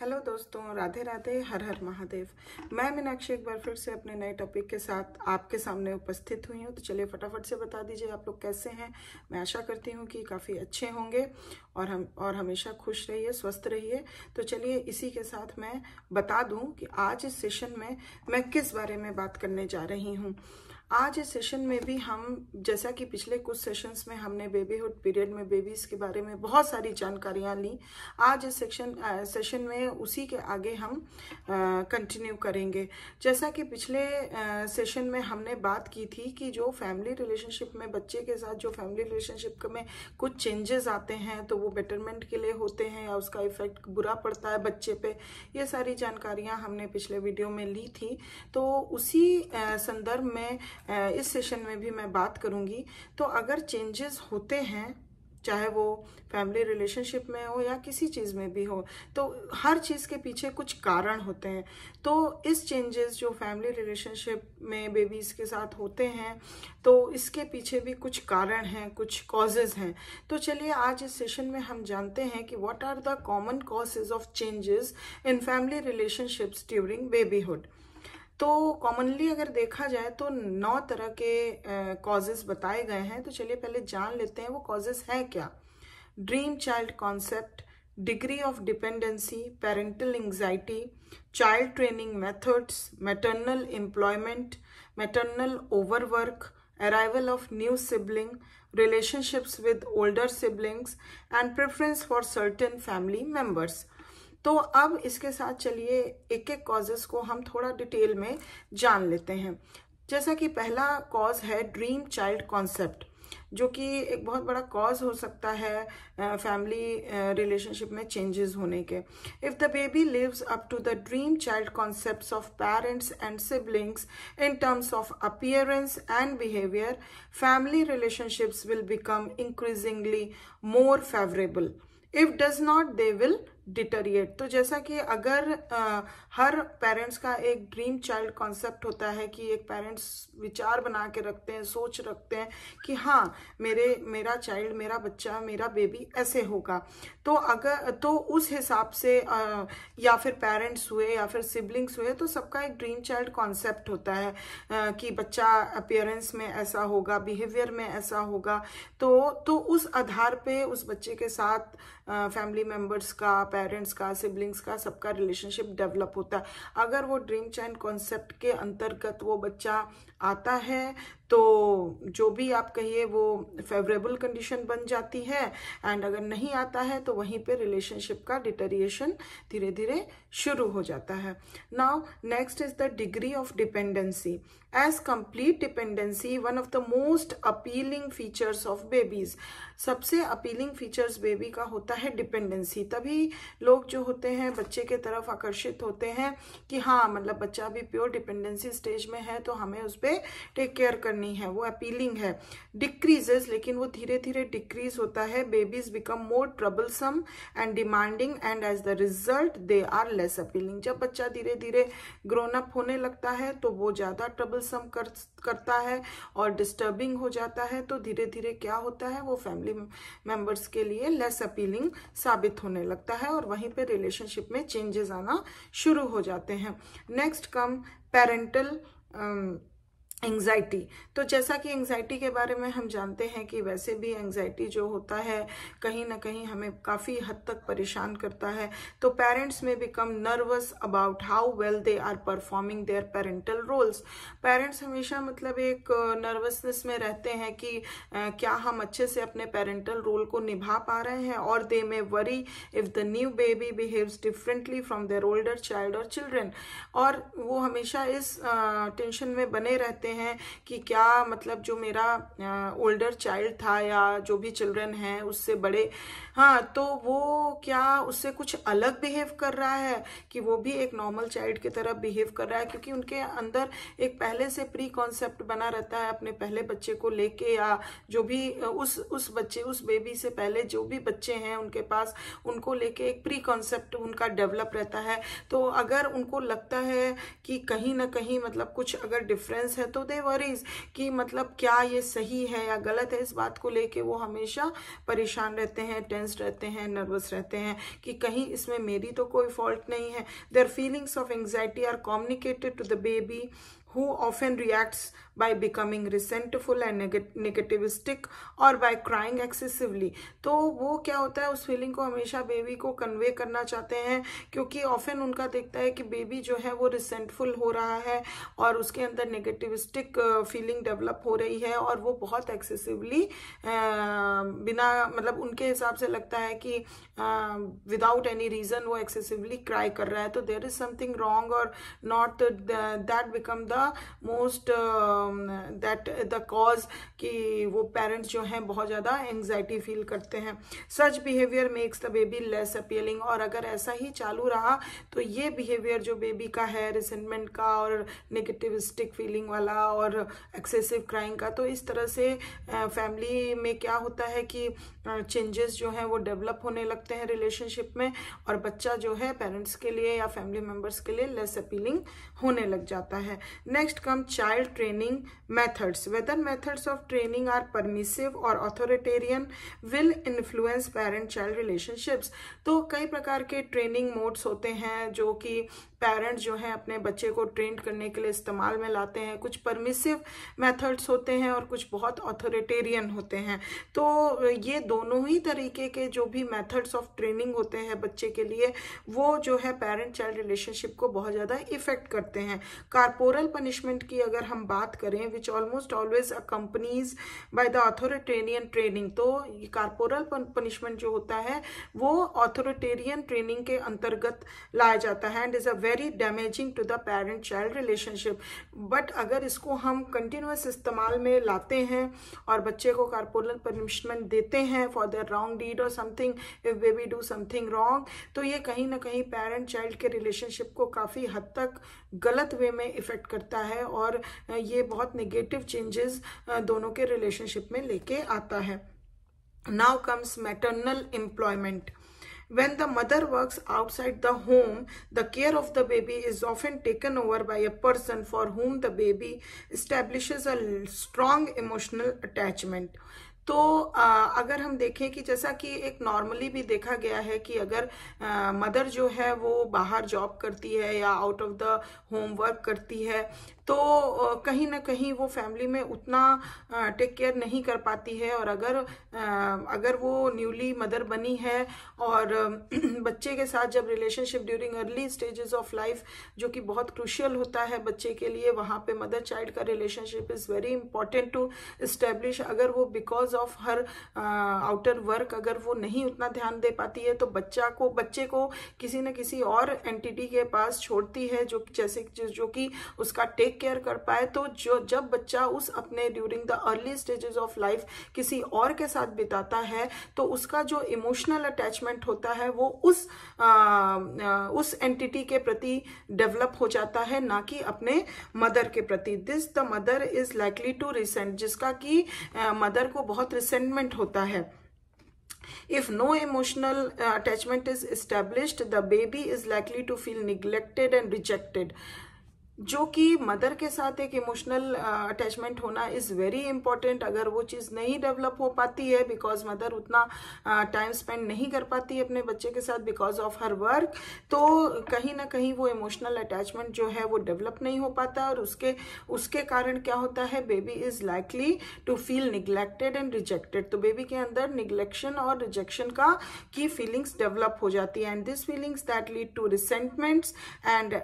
hello दोस्तों राधे राधे हर हर महादेव मैं मीनाक्षी एक बार फिर से अपने नए टॉपिक के साथ आपके सामने उपस्थित हुई हूँ तो चलिए फटाफट से बता दीजिए आप लोग कैसे हैं मैं आशा करती हूँ कि काफ़ी अच्छे होंगे और हम और हमेशा खुश रहिए स्वस्थ रहिए तो चलिए इसी के साथ मैं बता दूँ कि आज इस सेशन में मैं किस बारे में बात करने जा रही हूँ आज इस सेशन में भी हम जैसा कि पिछले कुछ सेशंस में हमने बेबीहुड पीरियड में बेबीज़ के बारे में बहुत सारी जानकारियां ली आज इस सेक्शन सेशन में उसी के आगे हम कंटिन्यू करेंगे जैसा कि पिछले सेशन में हमने बात की थी कि जो फैमिली रिलेशनशिप में बच्चे के साथ जो फैमिली रिलेशनशिप में कुछ चेंजेस आते हैं तो वो बेटरमेंट के लिए होते हैं या उसका इफेक्ट बुरा पड़ता है बच्चे पे ये सारी जानकारियाँ हमने पिछले वीडियो में ली थी तो उसी संदर्भ में इस सेशन में भी मैं बात करूँगी तो अगर चेंजेस होते हैं चाहे वो फैमिली रिलेशनशिप में हो या किसी चीज़ में भी हो तो हर चीज़ के पीछे कुछ कारण होते हैं तो इस चेंजेस जो फैमिली रिलेशनशिप में बेबीज़ के साथ होते हैं तो इसके पीछे भी कुछ कारण हैं कुछ कॉजेज हैं तो चलिए आज इस सेशन में हम जानते हैं कि what are the common causes of changes in family relationships during babyhood तो कॉमनली अगर देखा जाए तो नौ तरह के कॉजेज बताए गए हैं तो चलिए पहले जान लेते हैं वो कॉजेज है क्या dream child concept degree of dependency parental anxiety child training methods maternal employment maternal overwork arrival of new sibling relationships with older siblings and preference for certain family members तो अब इसके साथ चलिए एक एक कॉजेस को हम थोड़ा डिटेल में जान लेते हैं जैसा कि पहला कॉज है ड्रीम चाइल्ड कॉन्सेप्ट जो कि एक बहुत बड़ा कॉज हो सकता है फैमिली रिलेशनशिप में चेंजेस होने के if the baby lives up to the dream child concepts of parents and siblings in terms of appearance and behaviour family relationships will become increasingly more favourable if does not they will deteriorate तो जैसा कि अगर आ, हर parents का एक dream child concept होता है कि एक पेरेंट्स विचार बना के रखते हैं सोच रखते हैं कि हाँ मेरे मेरा चाइल्ड मेरा बच्चा मेरा बेबी ऐसे होगा तो अगर तो उस हिसाब से आ, या फिर पेरेंट्स हुए या फिर सिबलिंग्स हुए तो सबका एक ड्रीम चाइल्ड कॉन्सेप्ट होता है आ, कि बच्चा अपियरेंस में ऐसा होगा बिहेवियर में ऐसा होगा तो तो उस आधार पे उस बच्चे के साथ फैमिली मेम्बर्स का पेरेंट्स का सिबलिंग्स का सबका रिलेशनशिप डेवलप होता है अगर वो ड्रीम चाइल्ड कॉन्सेप्ट के अंतर्गत वो बच्चा आता है तो जो भी आप कहिए वो फेवरेबल कंडीशन बन जाती है एंड अगर नहीं आता है तो वहीं पे रिलेशनशिप का डिटेरिएशन धीरे धीरे शुरू हो जाता है now next is the degree of dependency as complete dependency one of the most appealing features of babies सबसे अपीलिंग फीचर्स बेबी का होता है डिपेंडेंसी तभी लोग जो होते हैं बच्चे के तरफ आकर्षित होते हैं कि हाँ मतलब बच्चा भी प्योर डिपेंडेंसी स्टेज में है तो हमें उस पर टेक केयर करनी है वो अपीलिंग है डिक्रीजेस लेकिन वो धीरे धीरे डिक्रीज होता है babies become more troublesome and demanding and as the result they are less appealing जब बच्चा धीरे धीरे ग्रोन अप होने लगता है तो वो ज़्यादा ट्रबलसम कर, करता है और डिस्टर्बिंग हो जाता है तो धीरे धीरे क्या होता है वो फैमिली फैमिली मेंबर्स के लिए लेस अपीलिंग साबित होने लगता है और वहीं पे रिलेशनशिप में चेंजेस आना शुरू हो जाते हैं नेक्स्ट कम पेरेंटल एंग्जाइटी तो जैसा कि एंग्जाइटी के बारे में हम जानते हैं कि वैसे भी एंग्जाइटी जो होता है कहीं ना कहीं हमें काफ़ी हद तक परेशान करता है तो parents may become nervous about how well they are performing their parental roles parents हमेशा मतलब एक नर्वसनेस में रहते हैं कि क्या हम अच्छे से अपने पेरेंटल रोल को निभा पा रहे हैं और they may worry if the new baby behaves differently from their older child और चिल्ड्रेन और वो हमेशा इस टेंशन में बने रहते हैं हैं कि क्या मतलब जो मेरा ओल्डर चाइल्ड था या जो भी चिल्ड्रन हैं उससे बड़े हाँ तो वो क्या उससे कुछ अलग बिहेव कर रहा है कि वो भी एक नॉर्मल चाइल्ड की तरह बिहेव कर रहा है क्योंकि उनके अंदर एक पहले से प्री कॉन्सेप्ट बना रहता है अपने पहले बच्चे को लेके या जो भी उस उस बच्चे उस बेबी से पहले जो भी बच्चे हैं उनके पास उनको लेके एक प्री कॉन्सेप्ट उनका डेवलप रहता है तो अगर उनको लगता है कि कहीं ना कहीं मतलब कुछ अगर डिफरेंस है तो दे वरीज कि मतलब क्या ये सही है या गलत है इस बात को लेके वो हमेशा परेशान रहते हैं टेंस रहते हैं नर्वस रहते हैं कि कहीं इसमें मेरी तो कोई फॉल्ट नहीं है their feelings of anxiety are communicated to the baby who often reacts by becoming resentful and negativistic और by crying excessively तो वो क्या होता है उस फीलिंग को हमेशा बेबी को कन्वे करना चाहते हैं क्योंकि ऑफन उनका देखता है कि बेबी जो है वो रिसेंटफुल हो रहा है और उसके अंदर नेगेटिविस्टिक फीलिंग डेवलप हो रही है और वो बहुत एक्सेसिवली बिना मतलब उनके हिसाब से लगता है कि विदाउट एनी रीज़न वो एक्सेसिवली क्राई कर रहा है तो देर इज़ समथिंग रॉन्ग और not that become the most that the cause कि वो पेरेंट्स जो हैं बहुत ज़्यादा एंगजाइटी फील करते हैं such behaviour makes the baby less appealing और अगर ऐसा ही चालू रहा तो ये बिहेवियर जो बेबी का है रिसेंटमेंट का और नेगेटिविस्टिक फीलिंग वाला और एक्सेसिव क्राइंग का तो इस तरह से फैमिली uh, में क्या होता है कि चेंजेस uh, जो हैं वो डेवलप होने लगते हैं रिलेशनशिप में और बच्चा जो है पेरेंट्स के लिए या फैमिली मेम्बर्स के लिए लेस अपीलिंग होने लग जाता है next come child training training methods whether methods of training are permissive और authoritarian will influence parent child relationships तो कई प्रकार के ट्रेनिंग मोड्स होते हैं जो कि पेरेंट्स जो हैं अपने बच्चे को ट्रेंड करने के लिए इस्तेमाल में लाते हैं कुछ परमिसिव मेथड्स होते हैं और कुछ बहुत ऑथोरिटेरियन होते हैं तो ये दोनों ही तरीके के जो भी मेथड्स ऑफ ट्रेनिंग होते हैं बच्चे के लिए वो जो है पेरेंट चाइल्ड रिलेशनशिप को बहुत ज़्यादा इफेक्ट करते हैं कारपोरल पनिशमेंट की अगर हम बात करें which almost always accompanies by the authoritarian training तो ये कारपोरल पनिशमेंट जो होता है वो ऑथोरिटेरियन ट्रेनिंग के अंतर्गत लाया जाता है and is a very damaging to the parent child relationship but अगर इसको हम कंटिन्यूस इस्तेमाल में लाते हैं और बच्चे को कारपोरल पनिशमेंट देते हैं फॉर द रॉन्ग डीड और something if baby do something wrong तो ये कहीं ना कहीं पेरेंट चाइल्ड के रिलेशनशिप को काफ़ी हद तक गलत वे में इफ़ेक्ट करता है और ये बहुत नेगेटिव चेंजेस दोनों के रिलेशनशिप में लेके आता है now comes maternal employment when the mother works outside the home the care of the baby is often taken over by a person for whom the baby establishes a strong emotional attachment तो आ, अगर हम देखें कि जैसा कि एक normally भी देखा गया है कि अगर आ, मदर जो है वो बाहर जॉब करती है या out of the home work करती है तो कहीं ना कहीं वो फैमिली में उतना टेक केयर नहीं कर पाती है और अगर अगर वो न्यूली मदर बनी है और बच्चे के साथ जब relationship during early stages of life जो कि बहुत क्रूशियल होता है बच्चे के लिए वहाँ पे मदर चाइल्ड का relationship is very important to establish अगर वो because of her outer work अगर वो नहीं उतना ध्यान दे पाती है तो बच्चा को बच्चे को किसी न किसी और एंटिटी के पास छोड़ती है जो जैसे जो, जो कि उसका टेक टेक केयर कर पाए तो जो जब बच्चा उस अपने during the early stages of life किसी और के साथ बिताता है तो उसका जो इमोशनल अटैचमेंट होता है वो उस आ, आ, उस एंटिटी के प्रति डेवलप हो जाता है ना कि अपने मदर के प्रति this the mother is likely to resent जिसका कि मदर को बहुत रिसेंटमेंट होता है if no emotional attachment is established the baby is likely to feel neglected and rejected जो कि मदर के साथ एक इमोशनल अटैचमेंट uh, होना इज़ वेरी इंपॉर्टेंट अगर वो चीज़ नहीं डेवलप हो पाती है बिकॉज मदर उतना टाइम uh, स्पेंड नहीं कर पाती अपने बच्चे के साथ बिकॉज ऑफ हर वर्क तो कहीं ना कहीं वो इमोशनल अटैचमेंट जो है वो डेवलप नहीं हो पाता और उसके उसके कारण क्या होता है baby is likely to feel neglected and rejected तो बेबी के अंदर निग्लेक्शन और रिजेक्शन का की फीलिंग्स डेवलप हो जाती है and this feelings that lead to resentments and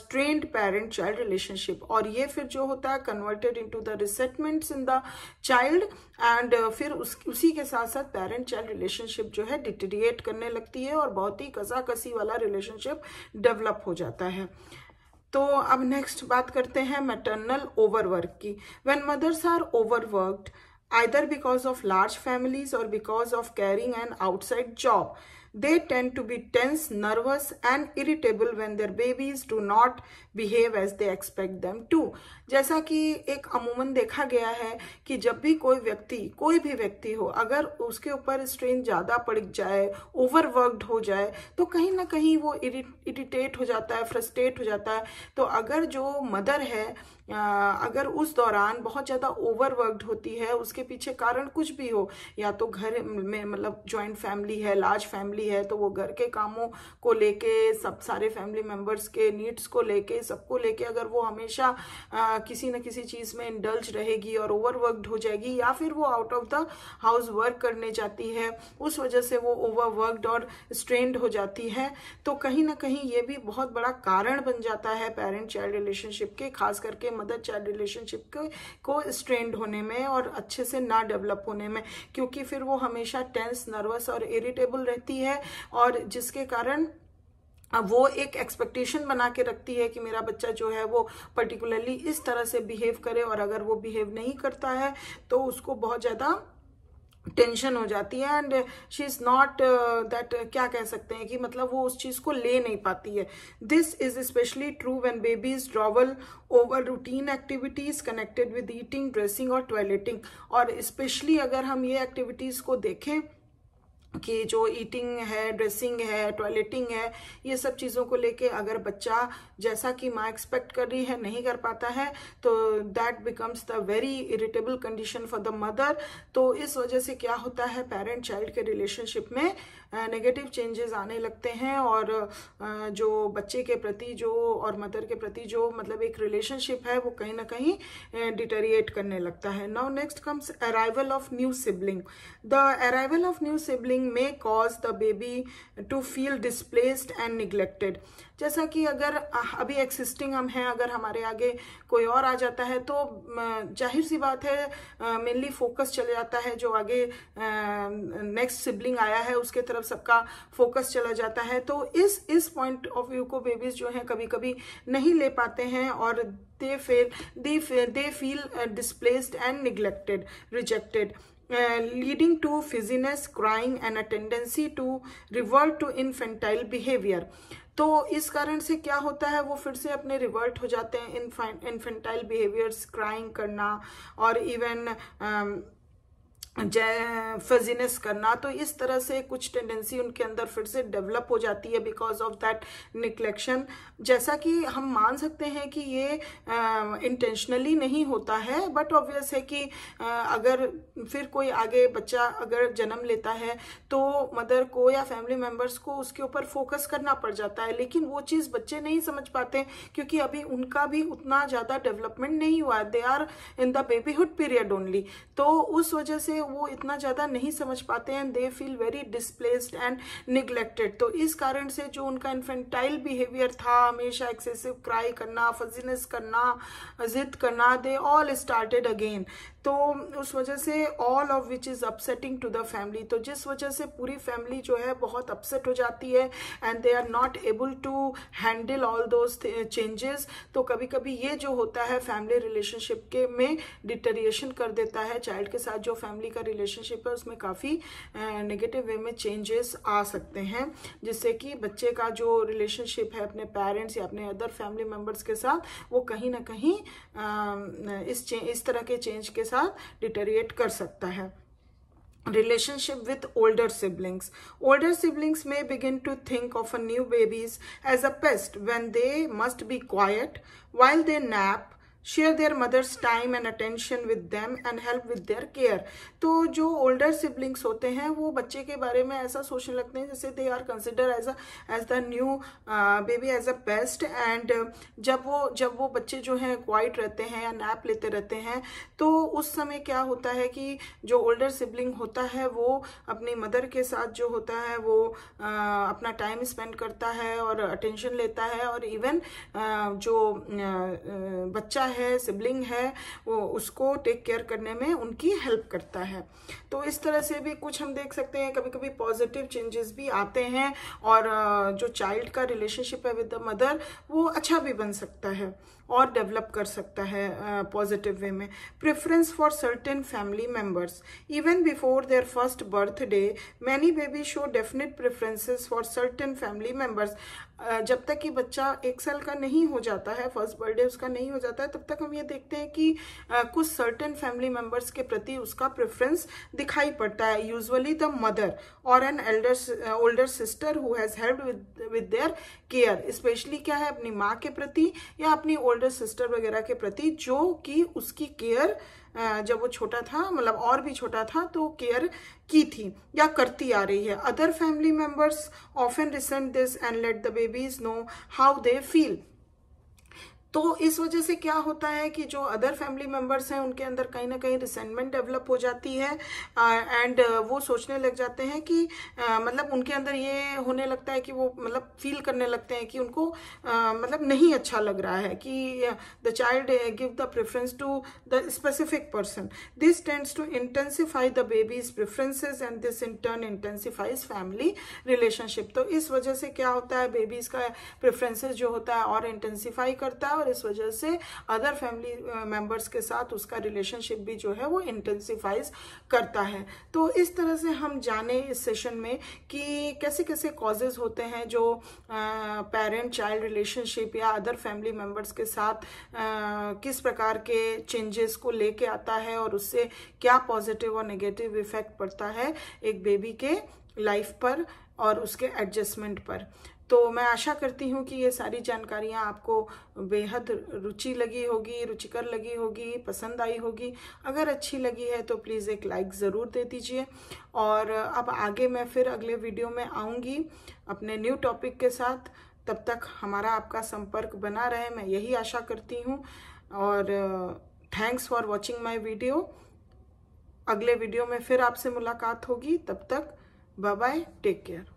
strained parent child relationship और ये फिर जो होता है converted into the resentments in the child and फिर उस उसी के साथ साथ पेरेंट चाइल्ड रिलेशनशिप जो है डिटेरिएट करने लगती है और बहुत ही कसाकसी वाला रिलेशनशिप डेवलप हो जाता है तो अब नेक्स्ट बात करते हैं मेटर्नल ओवरवर्क की when mothers are overworked either because of large families और because of caring and outside job they tend to be tense nervous and irritable when their babies do not behave as they expect them to जैसा कि एक अमूमन देखा गया है कि जब भी कोई व्यक्ति कोई भी व्यक्ति हो अगर उसके ऊपर स्ट्रेन ज़्यादा पड़ जाए ओवरवर्कड हो जाए तो कहीं ना कहीं वो इरिटेट हो जाता है फ्रस्ट्रेट हो जाता है तो अगर जो मदर है अगर उस दौरान बहुत ज़्यादा ओवरवर्कड होती है उसके पीछे कारण कुछ भी हो या तो घर में मतलब जॉइंट फैमिली है लार्ज फैमिली है तो वो घर के कामों को लेके सब सारे फैमिली मेम्बर्स के नीड्स को लेके सबको लेके अगर वो हमेशा आ, किसी न किसी चीज़ में इंडल्ज रहेगी और ओवरवर्कड हो जाएगी या फिर वो out of the house work करने जाती है उस वजह से वो ओवरवर्कड और स्ट्रेंड हो जाती है तो कहीं ना कहीं ये भी बहुत बड़ा कारण बन जाता है पेरेंट चाइल्ड रिलेशनशिप के खास करके मदर चाइल्ड रिलेशनशिप के को स्ट्रेंड होने में और अच्छे से ना डेवलप होने में क्योंकि फिर वो हमेशा टेंस नर्वस और इरिटेबल रहती है और जिसके कारण अब वो एक एक्सपेक्टेशन बना के रखती है कि मेरा बच्चा जो है वो पर्टिकुलरली इस तरह से बिहेव करे और अगर वो बिहेव नहीं करता है तो उसको बहुत ज़्यादा टेंशन हो जाती है and she is not that क्या कह सकते हैं कि मतलब वो उस चीज़ को ले नहीं पाती है this is specially true when babies drawl over routine activities connected with eating dressing और टॉयलेटिंग और स्पेशली अगर हम ये एक्टिविटीज़ को देखें कि जो ईटिंग है ड्रेसिंग है टॉयलेटिंग है ये सब चीज़ों को लेके अगर बच्चा जैसा कि माँ एक्सपेक्ट कर रही है नहीं कर पाता है तो that becomes the very irritable condition for the mother तो इस वजह से क्या होता है पेरेंट चाइल्ड के रिलेशनशिप में नेगेटिव चेंजेस आने लगते हैं और जो बच्चे के प्रति जो और मदर के प्रति जो मतलब एक रिलेशनशिप है वो कहीं ना कहीं डिटेरिएट करने लगता है now next comes arrival of new sibling the arrival of new sibling may cause the baby to feel displaced and neglected जैसा कि अगर अभी एक्सिस्टिंग हम हैं अगर हमारे आगे कोई और आ जाता है तो जाहिर सी बात है मेनली फोकस चले जाता है जो आगे नेक्स्ट सिबलिंग आया है उसके तरफ तरफ सबका फोकस चला जाता है तो इस इस पॉइंट ऑफ व्यू को बेबीज जो हैं कभी कभी नहीं ले पाते हैं और they fell they fell they feel displaced and neglected rejected leading to fussiness crying and a tendency to revert to infantile behaviour तो इस कारण से क्या होता है वो फिर से अपने रिवर्ट हो जाते हैं इन्फेंटाइल बिहेवियर्स क्राइंग करना और इवन फजीनेस करना तो इस तरह से कुछ टेंडेंसी उनके अंदर फिर से डेवलप हो जाती है बिकॉज ऑफ दैट निकलेक्शन जैसा कि हम मान सकते हैं कि ये इंटेंशनली नहीं होता है बट ऑब्वियस है कि uh, अगर फिर कोई आगे बच्चा अगर जन्म लेता है तो मदर को या फैमिली मेम्बर्स को उसके ऊपर फोकस करना पड़ जाता है लेकिन वो चीज़ बच्चे नहीं समझ पाते क्योंकि अभी उनका भी उतना ज़्यादा डेवलपमेंट नहीं हुआ they are in the babyhood period only तो उस वजह से वो इतना ज़्यादा नहीं समझ पाते हैं they feel very displaced and neglected तो इस कारण से जो उनका इन्फेंटाइल बिहेवियर था हमेशा एक्सेसिव क्राई करना फजीनेस करना जिद करना दे ऑल स्टार्टेड अगेन तो उस वजह से all of which is upsetting to the family तो जिस वजह से पूरी फैमिली जो है बहुत अपसेट हो जाती है and they are not able to handle all those changes तो कभी कभी ये जो होता है फैमिली रिलेशनशिप के में डिटेरिएशन कर देता है चाइल्ड के साथ जो फैमिली का रिलेशनशिप है उसमें काफ़ी नेगेटिव वे में चेंजेस आ सकते हैं जिससे कि बच्चे का जो रिलेशनशिप है अपने पेरेंट्स या अपने अदर फैमिली मेम्बर्स के साथ वो कहीं ना कहीं इस इस तरह के चेंज के साथ सा डिटेरिएट कर सकता है relationship with older siblings older siblings may begin to think of a new babies as a pest when they must be quiet while they nap share their mothers time and attention with them and help with their care तो जो older siblings होते हैं वो बच्चे के बारे में ऐसा सोचने लगते हैं जैसे they are consider as a as the new baby as a best and जब वो जब वो बच्चे जो हैं क्वाइट रहते हैं या नैप लेते रहते हैं तो उस समय क्या होता है कि जो ओल्डर सिबलिंग होता है वो अपनी मदर के साथ जो होता है वो आ, uh, अपना टाइम स्पेंड करता है और अटेंशन लेता है और इवन आ, uh, जो आ, uh, बच्चा है सिबलिंग है वो उसको टेक केयर करने में उनकी हेल्प करता है तो इस तरह से भी कुछ हम देख सकते हैं कभी कभी पॉजिटिव चेंजेस भी आते हैं और जो चाइल्ड का रिलेशनशिप है विद द मदर वो अच्छा भी बन सकता है और डेवलप कर सकता है पॉजिटिव वे में preference for certain family members even before their first birthday many baby show definite preferences for certain family members जब तक कि बच्चा एक साल का नहीं हो जाता है फर्स्ट बर्थडे उसका नहीं हो जाता है तब तक हम ये देखते हैं कि कुछ सर्टेन फैमिली मेंबर्स के प्रति उसका प्रेफरेंस दिखाई पड़ता है यूजुअली द मदर और an elder older sister who has help with with their care specially क्या है अपनी माँ के प्रति या अपनी ओल्डर सिस्टर वगैरह के प्रति जो कि उसकी केयर जब वो छोटा था मतलब और भी छोटा था तो केयर की थी या करती आ रही है other family members often resent this and let the babies know how they feel तो इस वजह से क्या होता है कि जो अदर फैमिली मेम्बर्स हैं उनके अंदर कहीं ना कहीं रिसेंटमेंट डेवलप हो जाती है एंड वो सोचने लग जाते हैं कि मतलब उनके अंदर ये होने लगता है कि वो मतलब फील करने लगते हैं कि उनको मतलब नहीं अच्छा लग रहा है कि the child give the preference to the specific person this tends to intensify the babies preferences and this in turn intensifies family relationship तो इस वजह से क्या होता है बेबीज का प्रेफरेंसेज जो होता है और इंटेंसीफाई करता है और इस वजह से अदर फैमिली मेंबर्स के साथ उसका रिलेशनशिप भी जो है वो इंटेंसिफाइज करता है तो इस तरह से हम जाने इस सेशन में कि कैसे कैसे कॉजेज होते हैं जो पेरेंट चाइल्ड रिलेशनशिप या अदर फैमिली मेम्बर्स के साथ आ, uh, किस प्रकार के चेंजेस को लेके आता है और उससे क्या पॉजिटिव और नेगेटिव इफेक्ट पड़ता है एक बेबी के लाइफ पर और उसके एडजस्टमेंट पर तो मैं आशा करती हूँ कि ये सारी जानकारियाँ आपको बेहद रुचि लगी होगी रुचिकर लगी होगी पसंद आई होगी अगर अच्छी लगी है तो प्लीज़ एक लाइक ज़रूर दे दीजिए और अब आगे मैं फिर अगले वीडियो में आऊँगी अपने न्यू टॉपिक के साथ तब तक हमारा आपका संपर्क बना रहे मैं यही आशा करती हूँ और thanks for watching my video अगले वीडियो में फिर आपसे मुलाकात होगी तब तक बाय बाय टेक केयर